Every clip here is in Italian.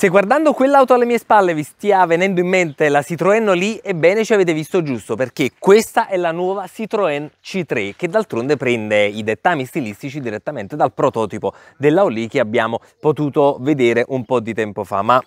Se guardando quell'auto alle mie spalle vi stia venendo in mente la Citroën Oli, ebbene ci avete visto giusto, perché questa è la nuova Citroën C3, che d'altronde prende i dettami stilistici direttamente dal prototipo della Oli che abbiamo potuto vedere un po' di tempo fa, ma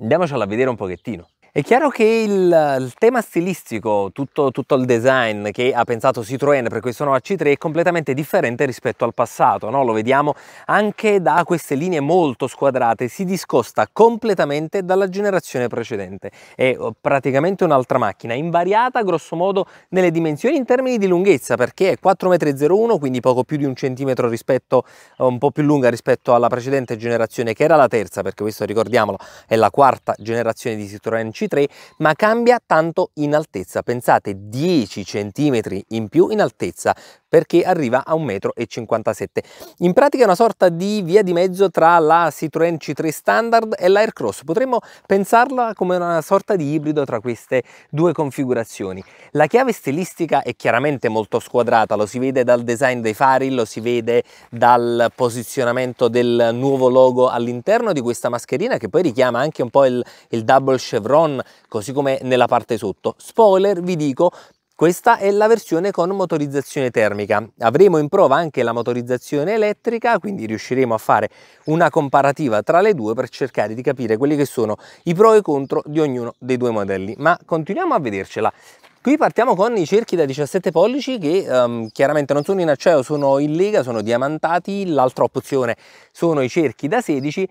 andiamocela a vedere un pochettino. È chiaro che il, il tema stilistico, tutto, tutto, il design che ha pensato Citroën per questo nuovo C3 è completamente differente rispetto al passato, no? lo vediamo anche da queste linee molto squadrate, si discosta completamente dalla generazione precedente, è oh, praticamente un'altra macchina, invariata grossomodo nelle dimensioni in termini di lunghezza perché è 4,01 m, quindi poco più di un centimetro rispetto, eh, un po' più lunga rispetto alla precedente generazione che era la terza, perché questo ricordiamolo è la quarta generazione di Citroën C3 3, ma cambia tanto in altezza. Pensate, 10 cm in più in altezza perché arriva a 1,57 m. In pratica è una sorta di via di mezzo tra la Citroën C3 standard e l'Aircross. Potremmo pensarla come una sorta di ibrido tra queste due configurazioni. La chiave stilistica è chiaramente molto squadrata, lo si vede dal design dei fari, lo si vede dal posizionamento del nuovo logo all'interno di questa mascherina che poi richiama anche un po' il, il double chevron cam, così come nella parte sotto. Spoiler, vi dico, questa è la versione con motorizzazione termica. Avremo in prova anche la motorizzazione elettrica, quindi riusciremo a fare una comparativa tra le due per cercare di capire quelli che sono i pro e i contro di ognuno dei due modelli. Ma continuiamo a vedercela. Qui partiamo con i cerchi da 17 pollici che um, chiaramente non sono in acciaio, sono in lega, sono diamantati, l'altra opzione sono i cerchi da 16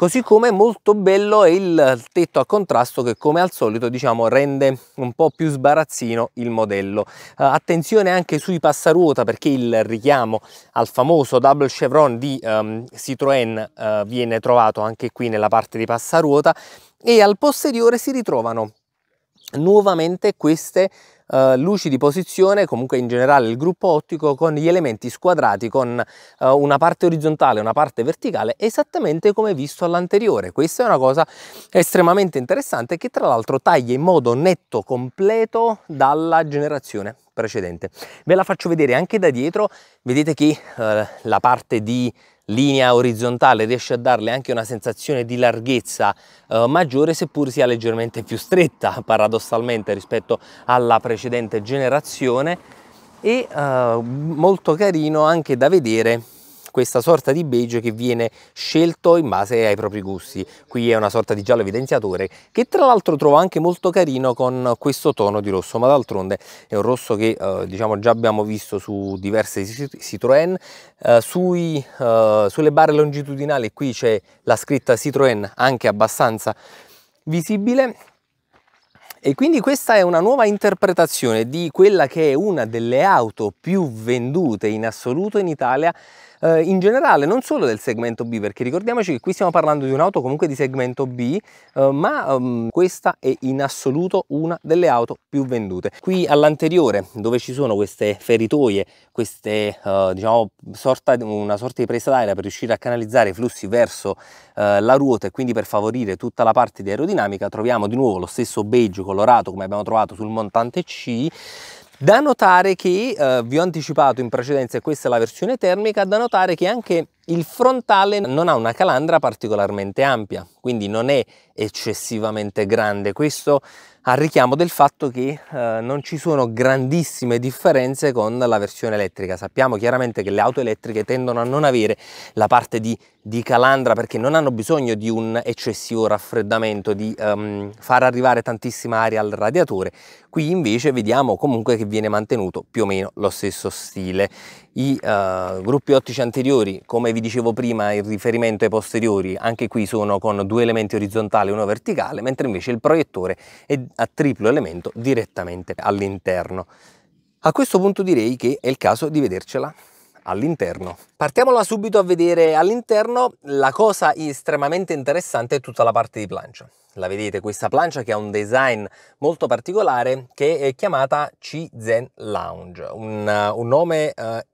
Così come molto bello è il tetto a contrasto che come al solito diciamo rende un po' più sbarazzino il modello. Eh, attenzione anche sui passaruota perché il richiamo al famoso double chevron di ehm, Citroën eh, viene trovato anche qui nella parte di passaruota e al posteriore si ritrovano nuovamente queste eh, luci di posizione, comunque in generale il gruppo ottico, con gli elementi squadrati con eh, una parte orizzontale e una parte verticale, esattamente come visto all'anteriore. Questa è una cosa estremamente interessante che tra l'altro taglia in modo netto, completo dalla generazione precedente. Ve la faccio vedere anche da dietro, vedete che eh, la parte di linea orizzontale riesce a darle anche una sensazione di larghezza eh, maggiore seppur sia leggermente più stretta paradossalmente rispetto alla precedente generazione e eh, molto carino anche da vedere questa sorta di beige che viene scelto in base ai propri gusti. Qui è una sorta di giallo evidenziatore che tra l'altro trovo anche molto carino con questo tono di rosso, ma d'altronde è un rosso che eh, diciamo già abbiamo visto su diverse Citroën, eh, sui, eh, sulle barre longitudinali qui c'è la scritta Citroën anche abbastanza visibile e quindi questa è una nuova interpretazione di quella che è una delle auto più vendute in assoluto in Italia eh, in generale non solo del segmento B perché ricordiamoci che qui stiamo parlando di un'auto comunque di segmento B eh, ma um, questa è in assoluto una delle auto più vendute qui all'anteriore dove ci sono queste feritoie queste eh, diciamo sorta, una sorta di presa d'aria per riuscire a canalizzare i flussi verso eh, la ruota e quindi per favorire tutta la parte di aerodinamica troviamo di nuovo lo stesso beige colorato come abbiamo trovato sul montante C da notare che, eh, vi ho anticipato in precedenza, questa è la versione termica, da notare che anche il frontale non ha una calandra particolarmente ampia, quindi non è eccessivamente grande. Questo a richiamo del fatto che eh, non ci sono grandissime differenze con la versione elettrica. Sappiamo chiaramente che le auto elettriche tendono a non avere la parte di, di calandra perché non hanno bisogno di un eccessivo raffreddamento, di um, far arrivare tantissima aria al radiatore. Qui invece vediamo comunque che viene mantenuto più o meno lo stesso stile. I uh, gruppi ottici anteriori, come vi dicevo prima, in riferimento ai posteriori, anche qui sono con due elementi orizzontali e uno verticale, mentre invece il proiettore è a triplo elemento direttamente all'interno. A questo punto direi che è il caso di vedercela all'interno. Partiamola subito a vedere all'interno, la cosa estremamente interessante è tutta la parte di plancia. La vedete questa plancia che ha un design molto particolare che è chiamata C-Zen Lounge, un, un nome eh,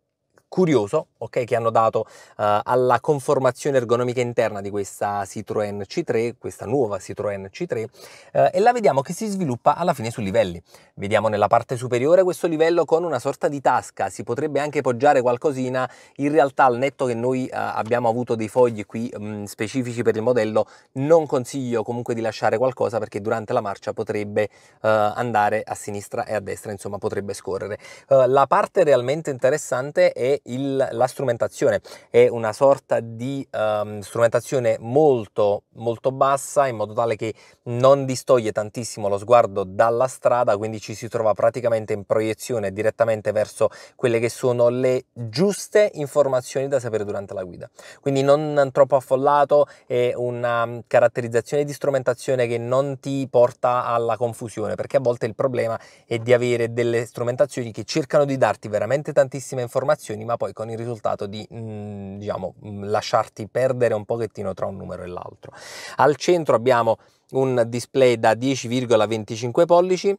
구리호서 okay, che hanno dato uh, alla conformazione ergonomica interna di questa Citroën C3, questa nuova Citroën C3, uh, eh, e la vediamo che si sviluppa alla fine su livelli. Vediamo nella parte superiore questo livello con una sorta di tasca, si potrebbe anche poggiare qualcosina, in realtà al netto che noi uh, abbiamo avuto dei fogli qui mh, mm, specifici per il modello, non consiglio comunque di lasciare qualcosa perché durante la marcia potrebbe andare a sinistra e a destra, insomma potrebbe scorrere. la parte realmente interessante è il, la la strumentazione è una sorta di um, strumentazione molto molto bassa in modo tale che non distoglie tantissimo lo sguardo dalla strada, quindi ci si trova praticamente in proiezione direttamente verso quelle che sono le giuste informazioni da sapere durante la guida. Quindi non troppo affollato, è una caratterizzazione di strumentazione che non ti porta alla confusione, perché a volte il problema è di avere delle strumentazioni che cercano di darti veramente tantissime informazioni, ma poi con il risultato risultato di mh, mm, diciamo, mm, lasciarti perdere un pochettino tra un numero e l'altro. Al centro abbiamo un display da 10,25 pollici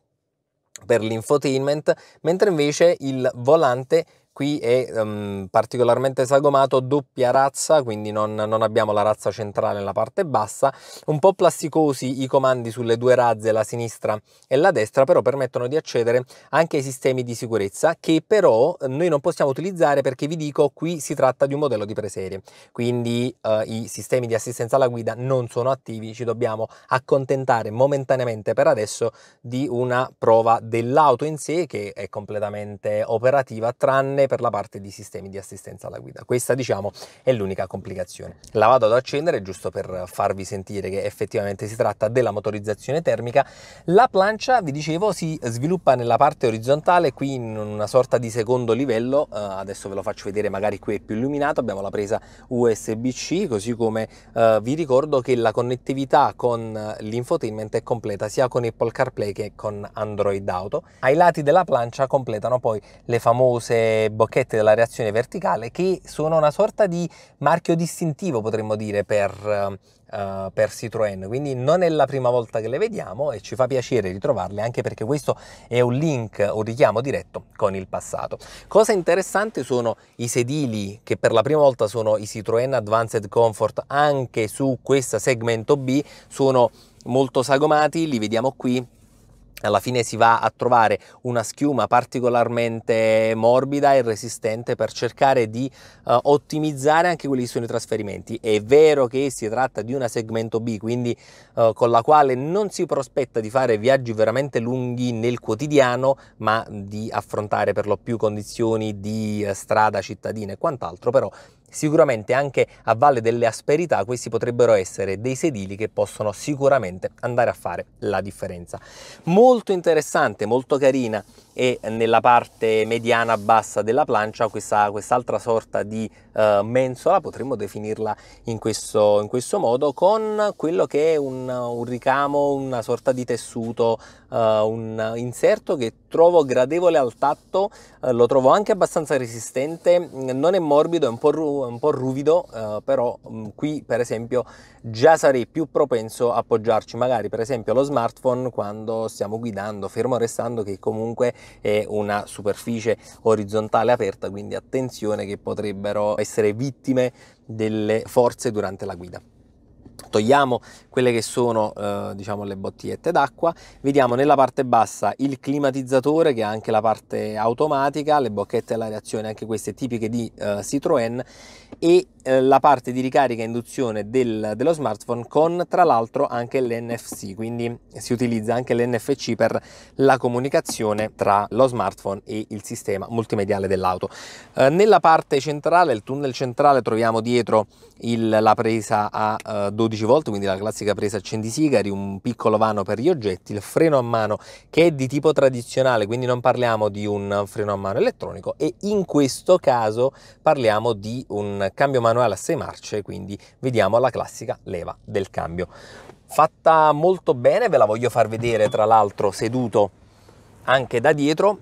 per l'infotainment, mentre invece il volante qui è um, particolarmente sagomato, doppia razza, quindi non, non, abbiamo la razza centrale nella parte bassa, un po' plasticosi i comandi sulle due razze, la sinistra e la destra, però permettono di accedere anche ai sistemi di sicurezza che però noi non possiamo utilizzare perché vi dico qui si tratta di un modello di preserie, quindi uh, i sistemi di assistenza alla guida non sono attivi, ci dobbiamo accontentare momentaneamente per adesso di una prova dell'auto in sé che è completamente operativa tranne per la parte di sistemi di assistenza alla guida. Questa diciamo è l'unica complicazione. La vado ad accendere giusto per farvi sentire che effettivamente si tratta della motorizzazione termica. La plancia, vi dicevo, si sviluppa nella parte orizzontale, qui in una sorta di secondo livello, uh, adesso ve lo faccio vedere, magari qui è più illuminato, abbiamo la presa USB-C, così come uh, vi ricordo che la connettività con l'infotainment è completa sia con Apple CarPlay che con Android Auto. Ai lati della plancia completano poi le famose bocchette della reazione verticale che sono una sorta di marchio distintivo potremmo dire per, uh, per Citroën quindi non è la prima volta che le vediamo e ci fa piacere ritrovarle anche perché questo è un link un richiamo diretto con il passato cosa interessante sono i sedili che per la prima volta sono i Citroën Advanced Comfort anche su questo segmento B sono molto sagomati li vediamo qui alla fine si va a trovare una schiuma particolarmente morbida e resistente per cercare di uh, ottimizzare anche quelli che sono i trasferimenti. È vero che si tratta di una segmento B, quindi uh, con la quale non si prospetta di fare viaggi veramente lunghi nel quotidiano, ma di affrontare per lo più condizioni di eh, strada cittadina e quant'altro, però Sicuramente anche a valle delle asperità questi potrebbero essere dei sedili che possono sicuramente andare a fare la differenza. Molto interessante, molto carina e nella parte mediana bassa della plancia questa, quest'altra sorta di uh, mensola, potremmo definirla in questo, in questo, modo, con quello che è un, un ricamo, una sorta di tessuto, uh, un inserto che trovo gradevole al tatto, uh, lo trovo anche abbastanza resistente, mm, non è morbido, è un po', ru- un po ruvido, però um, qui per esempio già sarei più propenso a appoggiarci magari per esempio lo smartphone quando stiamo guidando, fermo restando che comunque è una superficie orizzontale aperta, quindi attenzione che potrebbero essere vittime delle forze durante la guida togliamo quelle che sono eh, diciamo le bottigliette d'acqua vediamo nella parte bassa il climatizzatore che ha anche la parte automatica le bocchette all'areazione anche queste tipiche di eh, Citroën e eh, la parte di ricarica e induzione del, dello smartphone con tra l'altro anche l'NFC, quindi si utilizza anche l'NFC per la comunicazione tra lo smartphone e il sistema multimediale dell'auto. Eh, nella parte centrale, il tunnel centrale, troviamo dietro il, la presa a eh, 12 volt, quindi la classica presa accendisigari, un piccolo vano per gli oggetti, il freno a mano che è di tipo tradizionale, quindi non parliamo di un freno a mano elettronico e in questo caso parliamo di un cambio manuale a 6 marce, quindi vediamo la classica leva del cambio. Fatta molto bene, ve la voglio far vedere tra l'altro seduto anche da dietro,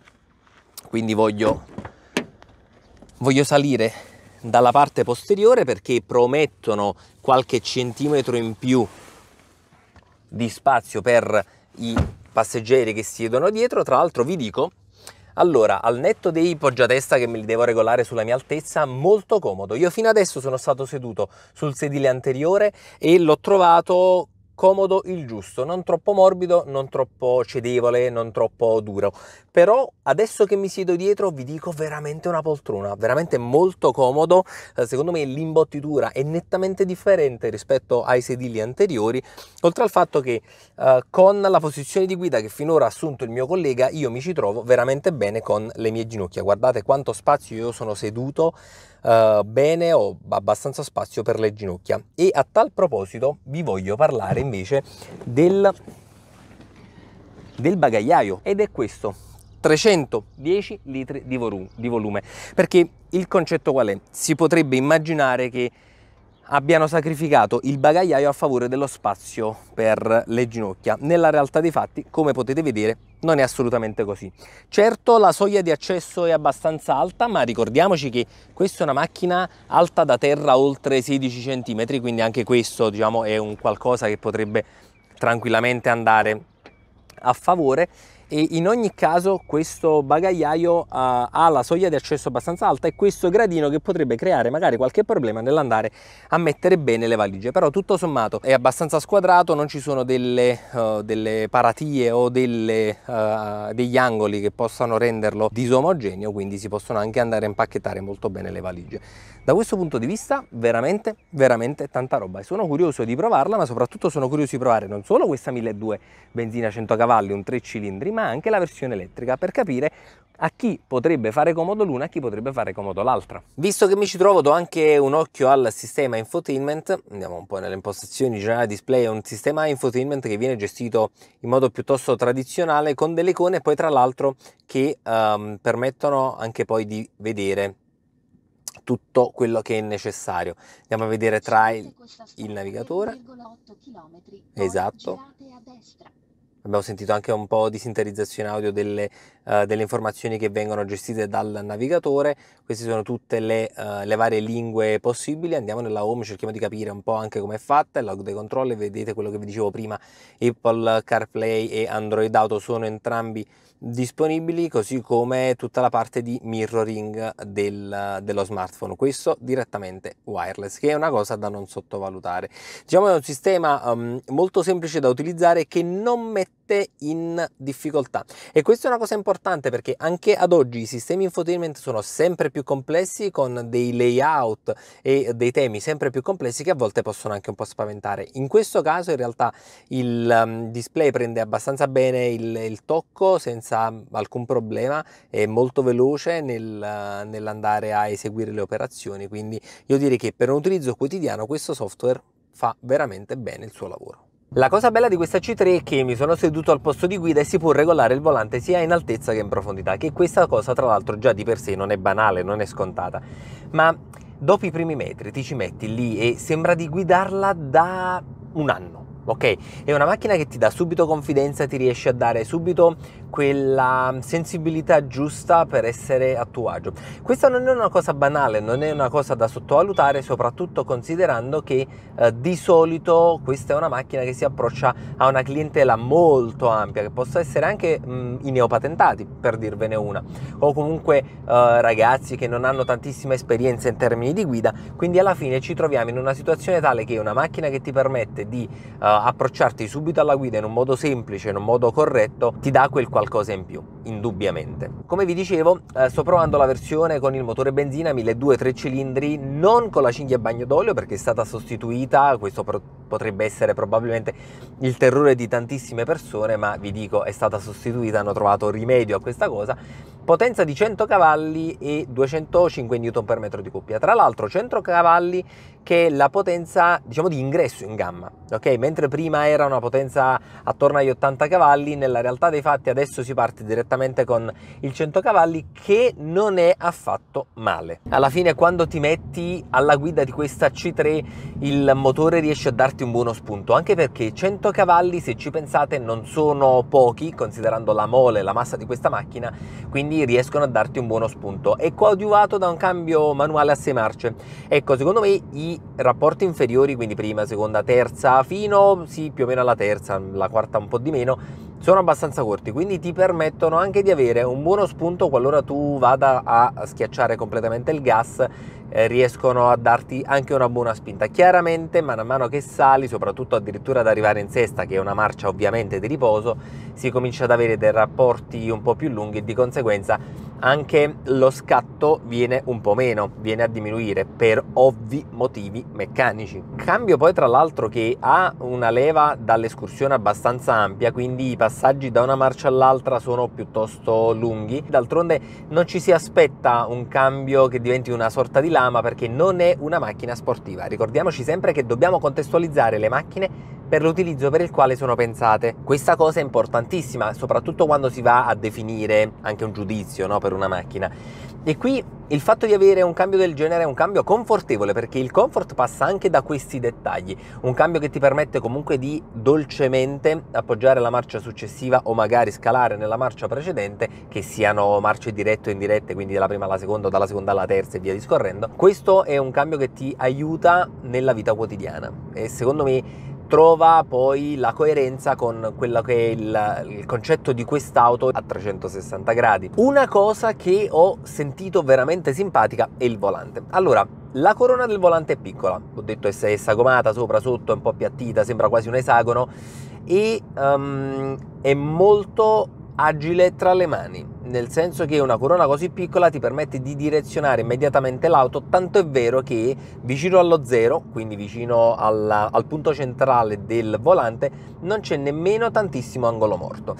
quindi voglio, voglio salire dalla parte posteriore perché promettono qualche centimetro in più di spazio per i passeggeri che siedono dietro. Tra l'altro vi dico allora, al netto dei poggiatesta che me li devo regolare sulla mia altezza, molto comodo. Io fino adesso sono stato seduto sul sedile anteriore e l'ho trovato comodo il giusto, non troppo morbido, non troppo cedevole, non troppo duro. Però adesso che mi siedo dietro vi dico veramente una poltrona, veramente molto comodo, eh, secondo me l'imbottitura è nettamente differente rispetto ai sedili anteriori, oltre al fatto che eh, con la posizione di guida che finora ha assunto il mio collega io mi ci trovo veramente bene con le mie ginocchia. Guardate quanto spazio io sono seduto eh, bene ho abbastanza spazio per le ginocchia e a tal proposito vi voglio parlare invece del, del bagagliaio ed è questo 310 litri di, volume perché il concetto qual è? Si potrebbe immaginare che abbiano sacrificato il bagagliaio a favore dello spazio per le ginocchia. Nella realtà dei fatti, come potete vedere, non è assolutamente così. Certo la soglia di accesso è abbastanza alta, ma ricordiamoci che questa è una macchina alta da terra oltre 16 cm, quindi anche questo diciamo, è un qualcosa che potrebbe tranquillamente andare a favore e in ogni caso questo bagagliaio uh, ha la soglia di accesso abbastanza alta e questo gradino che potrebbe creare magari qualche problema nell'andare a mettere bene le valigie però tutto sommato è abbastanza squadrato non ci sono delle, uh, delle paratie o delle, uh, degli angoli che possano renderlo disomogeneo quindi si possono anche andare a impacchettare molto bene le valigie da questo punto di vista veramente veramente tanta roba e sono curioso di provarla ma soprattutto sono curioso di provare non solo questa 1200 benzina 100 cavalli un 3 cilindri ma anche la versione elettrica per capire a chi potrebbe fare comodo l'una e a chi potrebbe fare comodo l'altra. Visto che mi ci trovo do anche un occhio al sistema infotainment, andiamo un po' nelle impostazioni generali display, è un sistema infotainment che viene gestito in modo piuttosto tradizionale con delle icone poi tra l'altro che um, permettono anche poi di vedere tutto quello che è necessario. Andiamo a vedere tra il, il navigatore. Esatto abbiamo sentito anche un po' di sintetizzazione audio delle eh, delle informazioni che vengono gestite dal navigatore, queste sono tutte le, eh, le, varie lingue possibili, andiamo nella home, cerchiamo di capire un po' anche come è fatta, il log dei controlli, vedete quello che vi dicevo prima, Apple CarPlay e Android Auto sono entrambi disponibili, così come tutta la parte di mirroring del, dello smartphone, questo direttamente wireless, che è una cosa da non sottovalutare. Diciamo che è un sistema um, molto semplice da utilizzare che non mette mette in difficoltà. E questa è una cosa importante perché anche ad oggi i sistemi infotainment sono sempre più complessi con dei layout e dei temi sempre più complessi che a volte possono anche un po' spaventare. In questo caso in realtà il um, display prende abbastanza bene il, il tocco senza alcun problema, è molto veloce nel, nell'andare a eseguire le operazioni, quindi io direi che per un utilizzo quotidiano questo software fa veramente bene il suo lavoro. La cosa bella di questa C3 è che mi sono seduto al posto di guida e si può regolare il volante sia in altezza che in profondità, che questa cosa tra l'altro già di per sé non è banale, non è scontata, ma dopo i primi metri ti ci metti lì e sembra di guidarla da un anno. Ok, è una macchina che ti dà subito confidenza, ti riesce a dare subito quella sensibilità giusta per essere a tuo agio. Questa non è una cosa banale, non è una cosa da sottovalutare, soprattutto considerando che eh, di solito questa è una macchina che si approccia a una clientela molto ampia, che possa essere anche mh, i neopatentati, per dirvene una, o comunque eh, ragazzi che non hanno tantissima esperienza in termini di guida, quindi alla fine ci troviamo in una situazione tale che una macchina che ti permette di eh, approcciarti subito alla guida in un modo semplice, in un modo corretto, ti dà quel qualcosa in più, indubbiamente. Come vi dicevo, eh, sto provando la versione con il motore benzina 1.2 3 cilindri, non con la cinghia bagno d'olio perché è stata sostituita, questo pro- potrebbe essere probabilmente il terrore di tantissime persone, ma vi dico è stata sostituita, hanno trovato rimedio a questa cosa. Potenza di 100 cavalli e 205 Nm di coppia. Tra l'altro 100 cavalli che la potenza diciamo di ingresso in gamma ok mentre prima era una potenza attorno agli 80 cavalli nella realtà dei fatti adesso si parte direttamente con il 100 cavalli che non è affatto male alla fine quando ti metti alla guida di questa C3 il motore riesce a darti un buono spunto anche perché 100 cavalli se ci pensate non sono pochi considerando la mole la massa di questa macchina quindi riescono a darti un buono spunto è coadiuvato da un cambio manuale a 6 marce ecco secondo me i rapporti inferiori, quindi prima, seconda, terza, fino sì, più o meno alla terza, la quarta un po' di meno, sono abbastanza corti, quindi ti permettono anche di avere un buono spunto qualora tu vada a schiacciare completamente il gas, eh, riescono a darti anche una buona spinta. Chiaramente, man mano che sali, soprattutto addirittura ad arrivare in sesta, che è una marcia ovviamente di riposo, si comincia ad avere dei rapporti un po' più lunghi e di conseguenza anche lo scatto viene un po' meno, viene a diminuire per ovvi motivi meccanici. Cambio poi tra l'altro che ha una leva dall'escursione abbastanza ampia, quindi i passaggi da una marcia all'altra sono piuttosto lunghi. D'altronde non ci si aspetta un cambio che diventi una sorta di lama perché non è una macchina sportiva. Ricordiamoci sempre che dobbiamo contestualizzare le macchine per l'utilizzo per il quale sono pensate. Questa cosa è importantissima, soprattutto quando si va a definire anche un giudizio no, per una macchina. E qui il fatto di avere un cambio del genere è un cambio confortevole perché il comfort passa anche da questi dettagli, un cambio che ti permette comunque di dolcemente appoggiare la marcia successiva o magari scalare nella marcia precedente, che siano marce dirette o indirette, quindi dalla prima alla seconda, dalla seconda alla terza e via discorrendo. Questo è un cambio che ti aiuta nella vita quotidiana e secondo me trova poi la coerenza con quello che è il, il, concetto di quest'auto a 360 gradi. Una cosa che ho sentito veramente simpatica è il volante. Allora, la corona del volante è piccola, ho detto è sagomata sopra, sotto, è un po' appiattita, sembra quasi un esagono e um, è molto agile tra le mani nel senso che una corona così piccola ti permette di direzionare immediatamente l'auto, tanto è vero che vicino allo zero, quindi vicino alla, al punto centrale del volante, non c'è nemmeno tantissimo angolo morto.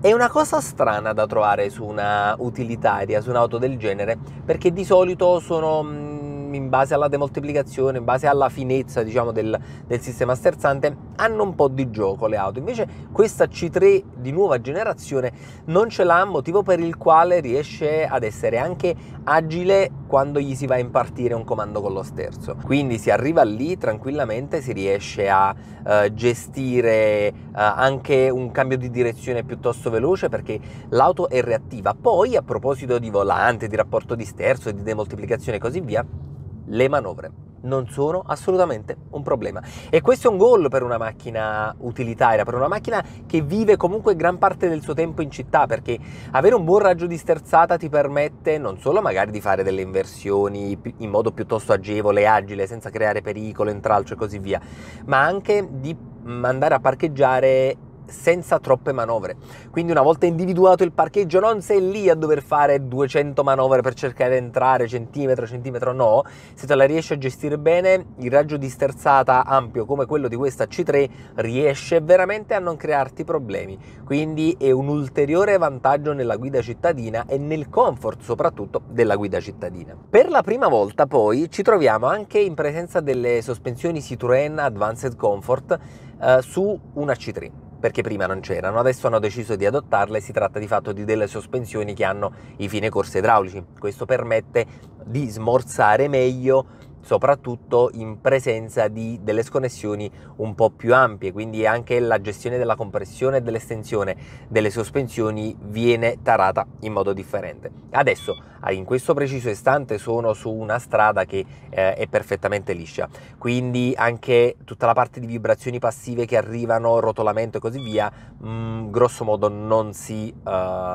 È una cosa strana da trovare su una utilitaria, su un'auto del genere, perché di solito sono mm, in base alla demoltiplicazione, in base alla finezza diciamo, del, del, sistema sterzante, hanno un po' di gioco le auto. Invece questa C3 di nuova generazione non ce l'ha, motivo per il quale riesce ad essere anche agile quando gli si va a impartire un comando con lo sterzo. Quindi si arriva lì tranquillamente, si riesce a eh, gestire eh, anche un cambio di direzione piuttosto veloce perché l'auto è reattiva. Poi a proposito di volante, di rapporto di sterzo e di demoltiplicazione e così via, le manovre non sono assolutamente un problema. E questo è un gol per una macchina utilitaria, per una macchina che vive comunque gran parte del suo tempo in città, perché avere un buon raggio di sterzata ti permette non solo magari di fare delle inversioni in modo piuttosto agevole, agile, senza creare pericolo, intralcio e così via, ma anche di andare a parcheggiare senza troppe manovre. Quindi una volta individuato il parcheggio non sei lì a dover fare 200 manovre per cercare di entrare centimetro, centimetro, no. Se te la riesci a gestire bene, il raggio di sterzata ampio come quello di questa C3 riesce veramente a non crearti problemi. Quindi è un ulteriore vantaggio nella guida cittadina e nel comfort soprattutto della guida cittadina. Per la prima volta poi ci troviamo anche in presenza delle sospensioni Citroën Advanced Comfort eh, su una C3 perché prima non c'erano, adesso hanno deciso di adottarle e si tratta di fatto di delle sospensioni che hanno i fine corsa idraulici. Questo permette di smorzare meglio soprattutto in presenza di delle sconnessioni un po' più ampie, quindi anche la gestione della compressione e dell'estensione delle sospensioni viene tarata in modo differente. Adesso, ah, in questo preciso istante, sono su una strada che eh, è perfettamente liscia, quindi anche tutta la parte di vibrazioni passive che arrivano, rotolamento e così via, mh, mm, grosso modo non si, uh,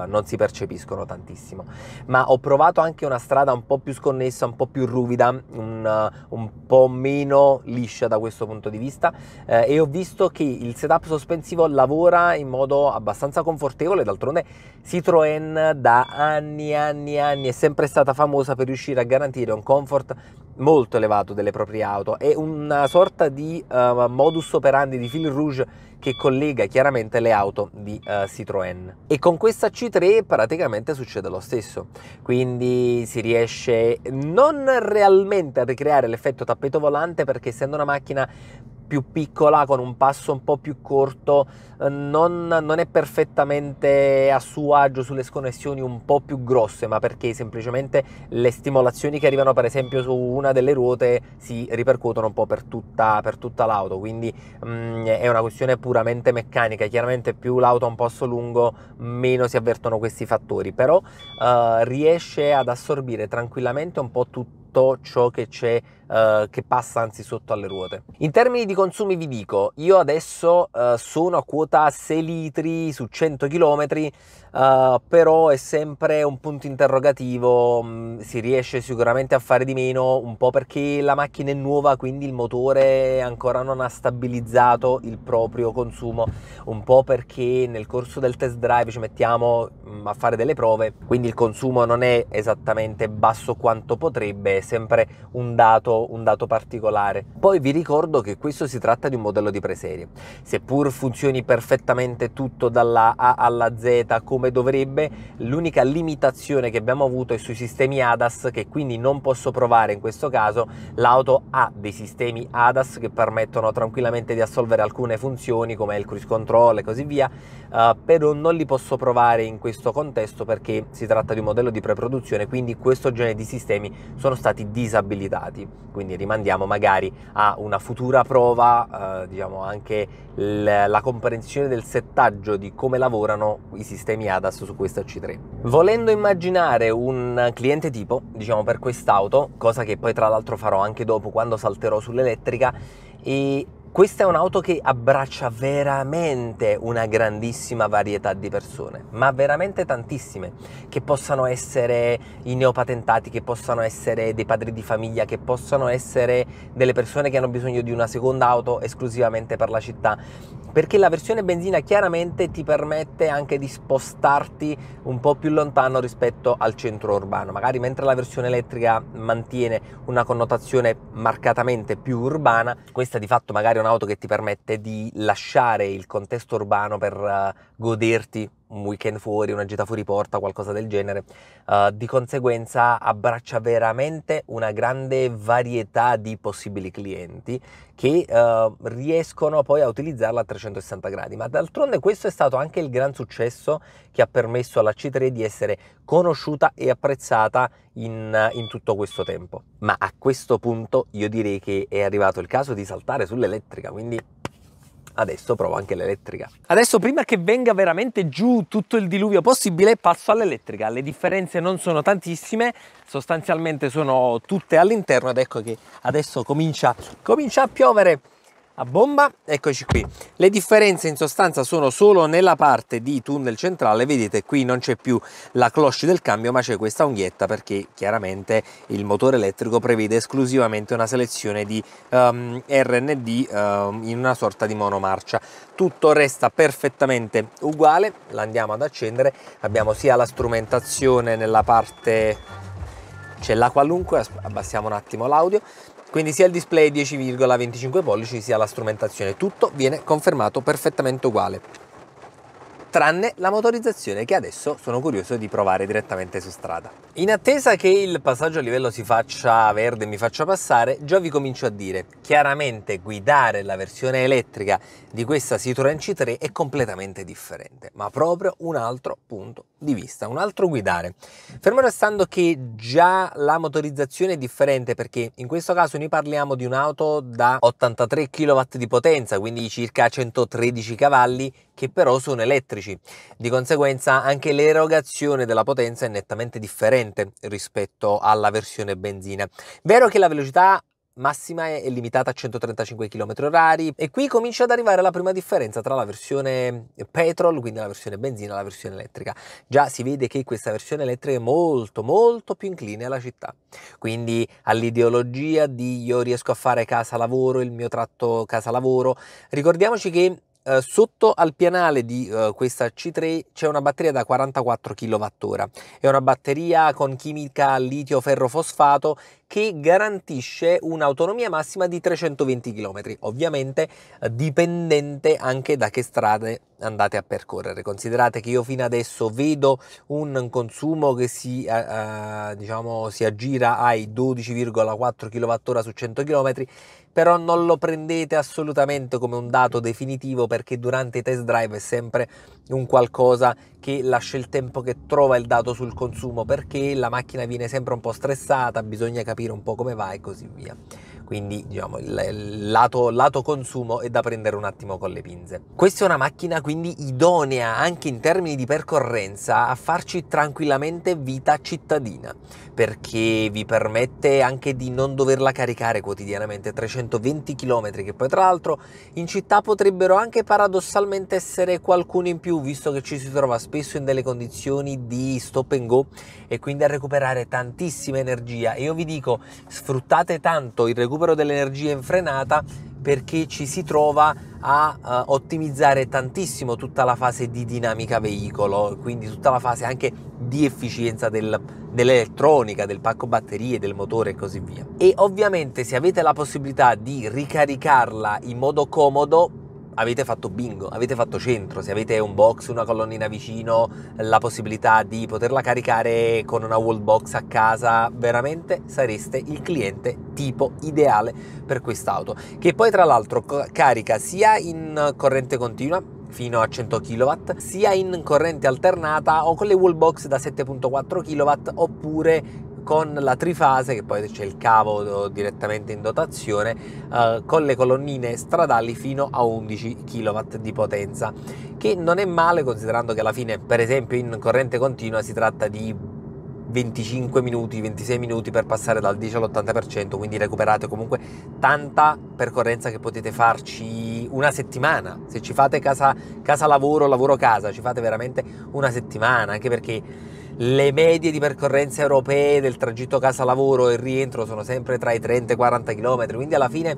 non si percepiscono tantissimo. Ma ho provato anche una strada un po' più sconnessa, un po' più ruvida, un eh, un po' meno liscia da questo punto di vista eh, e ho visto che il setup sospensivo lavora in modo abbastanza confortevole, d'altronde Citroën da anni, e anni, e anni è sempre stata famosa per riuscire a garantire un comfort molto elevato delle proprie auto, è una sorta di uh, modus operandi di fil rouge che collega chiaramente le auto di uh, Citroën. E con questa C3 praticamente succede lo stesso, quindi si riesce non realmente a ricreare l'effetto tappeto volante perché essendo una macchina più piccola, con un passo un po' più corto, eh, non, non, è perfettamente a suo agio sulle sconnessioni un po' più grosse, ma perché semplicemente le stimolazioni che arrivano per esempio su una delle ruote si ripercuotono un po' per tutta, per tutta l'auto, quindi mh, mm, è una questione puramente meccanica, chiaramente più l'auto ha un passo lungo meno si avvertono questi fattori, però uh, riesce ad assorbire tranquillamente un po' tutto tutto ciò che c'è eh, che passa anzi sotto alle ruote. In termini di consumi vi dico, io adesso eh, sono a quota 6 litri su 100 km uh, però è sempre un punto interrogativo, mm, si riesce sicuramente a fare di meno, un po' perché la macchina è nuova, quindi il motore ancora non ha stabilizzato il proprio consumo, un po' perché nel corso del test drive ci mettiamo mm, a fare delle prove, quindi il consumo non è esattamente basso quanto potrebbe, è sempre un dato, un dato particolare. Poi vi ricordo che questo si tratta di un modello di preserie, seppur funzioni perfettamente tutto dalla A alla Z come come dovrebbe, l'unica limitazione che abbiamo avuto è sui sistemi ADAS che quindi non posso provare in questo caso, l'auto ha dei sistemi ADAS che permettono tranquillamente di assolvere alcune funzioni come il cruise control e così via, eh, però non li posso provare in questo contesto perché si tratta di un modello di preproduzione, quindi questo genere di sistemi sono stati disabilitati, quindi rimandiamo magari a una futura prova, eh, diciamo anche la comprensione del settaggio di come lavorano i sistemi ADAS ADAS su questa C3. Volendo immaginare un cliente tipo, diciamo per quest'auto, cosa che poi tra l'altro farò anche dopo quando salterò sull'elettrica, e questa è un'auto che abbraccia veramente una grandissima varietà di persone, ma veramente tantissime, che possano essere i neopatentati, che possano essere dei padri di famiglia, che possano essere delle persone che hanno bisogno di una seconda auto esclusivamente per la città, perché la versione benzina chiaramente ti permette anche di spostarti un po' più lontano rispetto al centro urbano, magari mentre la versione elettrica mantiene una connotazione marcatamente più urbana, questa di fatto magari è un'auto che ti permette di lasciare il contesto urbano per eh, goderti un weekend fuori, una gita fuori porta, qualcosa del genere. Uh, di conseguenza abbraccia veramente una grande varietà di possibili clienti che uh, riescono poi a utilizzarla a 360 gradi. Ma d'altronde questo è stato anche il gran successo che ha permesso alla C3 di essere conosciuta e apprezzata in, in tutto questo tempo. Ma a questo punto io direi che è arrivato il caso di saltare sull'elettrica, quindi adesso provo anche l'elettrica. Adesso prima che venga veramente giù tutto il diluvio possibile passo all'elettrica, le differenze non sono tantissime, sostanzialmente sono tutte all'interno ed ecco che adesso comincia, comincia a piovere a bomba, eccoci qui. Le differenze in sostanza sono solo nella parte di tunnel centrale, vedete qui non c'è più la cloche del cambio ma c'è questa unghietta perché chiaramente il motore elettrico prevede esclusivamente una selezione di um, ehm, RND um, ehm, in una sorta di monomarcia. Tutto resta perfettamente uguale, l'andiamo ad accendere, abbiamo sia la strumentazione nella parte... c'è la qualunque, abbassiamo un attimo l'audio quindi sia il display 10,25 pollici sia la strumentazione, tutto viene confermato perfettamente uguale tranne la motorizzazione che adesso sono curioso di provare direttamente su strada. In attesa che il passaggio a livello si faccia verde e mi faccia passare, già vi comincio a dire, chiaramente guidare la versione elettrica di questa Citroen C3 è completamente differente, ma proprio un altro punto di vista, un altro guidare. Fermo restando che già la motorizzazione è differente perché in questo caso noi parliamo di un'auto da 83 kW di potenza, quindi circa 113 cavalli che però sono elettrici. Di conseguenza anche l'erogazione della potenza è nettamente differente rispetto alla versione benzina. Vero che la velocità massima è limitata a 135 km/h e qui comincia ad arrivare la prima differenza tra la versione petrol, quindi la versione benzina e la versione elettrica. Già si vede che questa versione elettrica è molto molto più incline alla città, quindi all'ideologia di io riesco a fare casa lavoro, il mio tratto casa lavoro. Ricordiamoci che eh, sotto al pianale di eh, questa C3 c'è una batteria da 44 kWh, è una batteria con chimica litio ferro fosfato che garantisce un'autonomia massima di 320 km, ovviamente eh, dipendente anche da che strade andate a percorrere. Considerate che io fino adesso vedo un consumo che si, eh, diciamo, si aggira ai 12,4 kWh su 100 km, però non lo prendete assolutamente come un dato definitivo perché durante i test drive è sempre un qualcosa che lascia il tempo che trova il dato sul consumo perché la macchina viene sempre un po' stressata, bisogna capire un po' come va e così via quindi diciamo il lato, lato consumo è da prendere un attimo con le pinze. Questa è una macchina quindi idonea anche in termini di percorrenza a farci tranquillamente vita cittadina perché vi permette anche di non doverla caricare quotidianamente 320 km che poi tra l'altro in città potrebbero anche paradossalmente essere qualcuno in più visto che ci si trova spesso in delle condizioni di stop and go e quindi a recuperare tantissima energia e io vi dico sfruttate tanto il recupero recupero dell'energia in frenata perché ci si trova a uh, ottimizzare tantissimo tutta la fase di dinamica veicolo, quindi tutta la fase anche di efficienza del, dell'elettronica, del pacco batterie, del motore e così via. E ovviamente se avete la possibilità di ricaricarla in modo comodo, avete fatto bingo, avete fatto centro, se avete un box, una colonnina vicino, la possibilità di poterla caricare con una wall box a casa, veramente sareste il cliente tipo ideale per quest'auto, che poi tra l'altro carica sia in corrente continua, fino a 100 kW, sia in corrente alternata o con le wall box da 7.4 kW oppure con la trifase, che poi c'è il cavo eh, direttamente in dotazione, eh, con le colonnine stradali fino a 11 kW di potenza, che non è male considerando che alla fine, per esempio, in corrente continua si tratta di 25 minuti, 26 minuti per passare dal 10 all'80%, quindi recuperate comunque tanta percorrenza che potete farci una settimana. Se ci fate casa, casa lavoro, lavoro casa, ci fate veramente una settimana, anche perché le medie di percorrenza europee del tragitto casa-lavoro e rientro sono sempre tra i 30 e i 40 km, quindi alla fine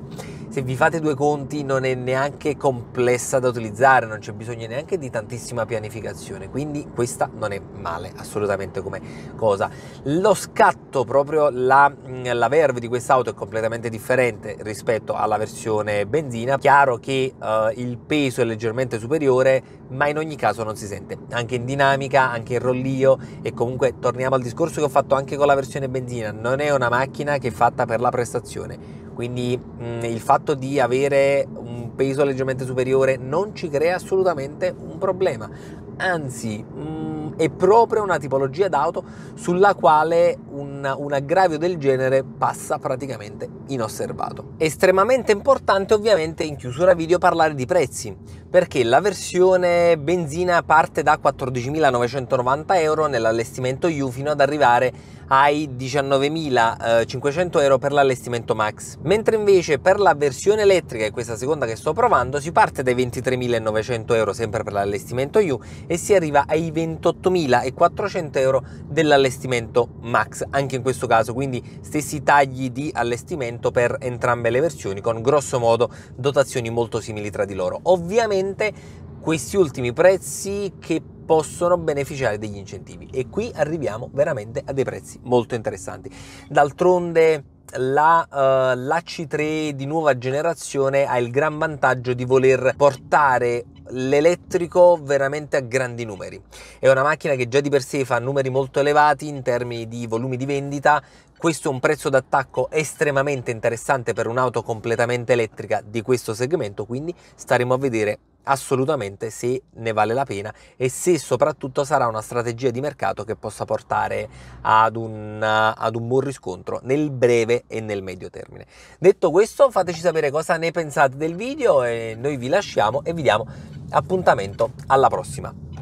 se vi fate due conti non è neanche complessa da utilizzare, non c'è bisogno neanche di tantissima pianificazione, quindi questa non è male assolutamente come cosa. Lo scatto, proprio la, la verve di quest'auto è completamente differente rispetto alla versione benzina, chiaro che eh, il peso è leggermente superiore, ma in ogni caso non si sente, anche in dinamica, anche in rollio e comunque torniamo al discorso che ho fatto anche con la versione benzina, non è una macchina che è fatta per la prestazione, quindi mh, mm, il fatto di avere un peso leggermente superiore non ci crea assolutamente un problema, anzi... Mh, mm, è proprio una tipologia d'auto sulla quale un, un aggravio del genere passa praticamente inosservato. Estremamente importante ovviamente in chiusura video parlare di prezzi, perché la versione benzina parte da 14.990 euro nell'allestimento U fino ad arrivare ai 19.500 eh, euro per l'allestimento max, mentre invece per la versione elettrica, e questa seconda che sto provando, si parte dai 23.900 euro sempre per l'allestimento U e si arriva ai 28.400 euro dell'allestimento max, anche in questo caso, quindi stessi tagli di allestimento per entrambe le versioni con grosso modo dotazioni molto simili tra di loro. Ovviamente questi ultimi prezzi che possono beneficiare degli incentivi e qui arriviamo veramente a dei prezzi molto interessanti. D'altronde la, uh, la C3 di nuova generazione ha il gran vantaggio di voler portare l'elettrico veramente a grandi numeri. È una macchina che già di per sé fa numeri molto elevati in termini di volumi di vendita. Questo è un prezzo d'attacco estremamente interessante per un'auto completamente elettrica di questo segmento, quindi staremo a vedere assolutamente se ne vale la pena e se soprattutto sarà una strategia di mercato che possa portare ad un, ad un buon riscontro nel breve e nel medio termine. Detto questo fateci sapere cosa ne pensate del video e noi vi lasciamo e vi diamo appuntamento alla prossima.